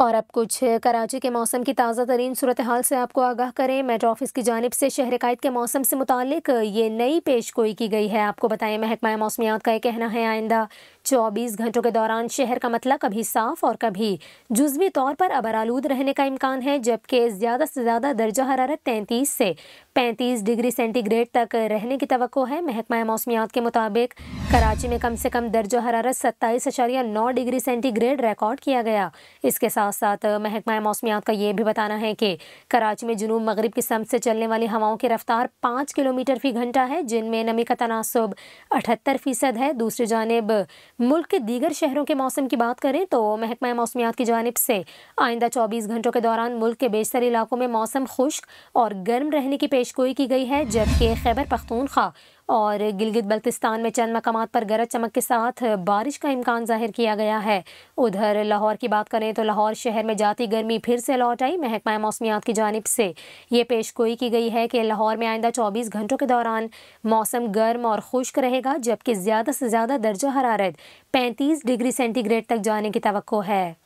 और अब कुछ कराची के मौसम की ताज़ा तरीन सूरत हाल से आपको आगाह करें मेट्रो ऑफिस की जानब से शहर कायद के मौसम से मुतक ये नई पेश गोई की गई है आपको बताएं महकमा मौसमियात का यह कहना है आइंदा चौबीस घंटों के दौरान शहर का मतला कभी साफ और कभी जुजवी तौर पर अबर आलूद रहने का इम्कान है जबकि ज़्यादा से ज़्यादा दर्जा हरारत तैंतीस से पैंतीस डिग्री सेंटीग्रेड तक रहने की तो है महकमा मौसमियात के मुताबिक कराची में कम से कम दर्जा हरारत सत्ताईस अशारिया नौ डिग्री सेंटीग्रेड रिकॉर्ड किया गया इसके साथ साथ साथ महकमा मौसमियात का ये भी बताना है कि कराची में जुनूब मगरब की समत से चलने वाली हवाओं की रफ्तार पाँच किलोमीटर फी घंटा है जिनमें नमी का तनासब अठहत्तर फ़ीसद है दूसरी जानब मुल्क के दीगर शहरों के मौसम की बात करें तो महकमा मौसमियात की जानब से आइंदा चौबीस घंटों के दौरान मुल्क के बेशतर इलाकों में मौसम खुश्क और गर्म रहने की पेशगोई की गई है जबकि खैबर पख्तूनख्वा और गिलगित बल्तिस्तान में चंद मकाम पर गरज चमक के साथ बारिश का इम्कान जाहिर किया गया है उधर लाहौर की बात करें तो लाहौर शहर में जाती गर्मी फिर से लौट आई महकमा मौसमियात की जानब से ये पेश गोई की गई है कि लाहौर में आइंदा चौबीस घंटों के दौरान मौसम गर्म और खुश्क रहेगा जबकि ज़्यादा से ज़्यादा दर्जा हरारत पैंतीस डिग्री सेंटीग्रेड तक जाने की तो है